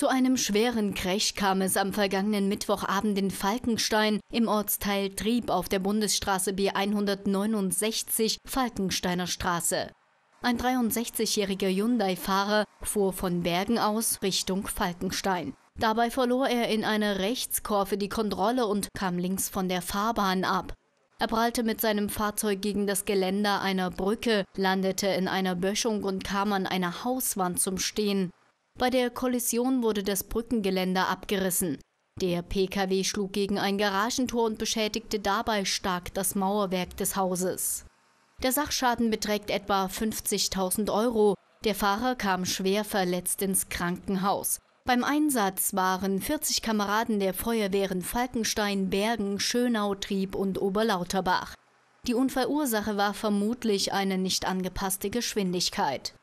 Zu einem schweren Crash kam es am vergangenen Mittwochabend in Falkenstein im Ortsteil Trieb auf der Bundesstraße B169 Falkensteiner Straße. Ein 63-jähriger Hyundai-Fahrer fuhr von Bergen aus Richtung Falkenstein. Dabei verlor er in einer Rechtskurve die Kontrolle und kam links von der Fahrbahn ab. Er prallte mit seinem Fahrzeug gegen das Geländer einer Brücke, landete in einer Böschung und kam an einer Hauswand zum Stehen. Bei der Kollision wurde das Brückengeländer abgerissen. Der Pkw schlug gegen ein Garagentor und beschädigte dabei stark das Mauerwerk des Hauses. Der Sachschaden beträgt etwa 50.000 Euro. Der Fahrer kam schwer verletzt ins Krankenhaus. Beim Einsatz waren 40 Kameraden der Feuerwehren Falkenstein, Bergen, Schönau, Trieb und Oberlauterbach. Die Unfallursache war vermutlich eine nicht angepasste Geschwindigkeit.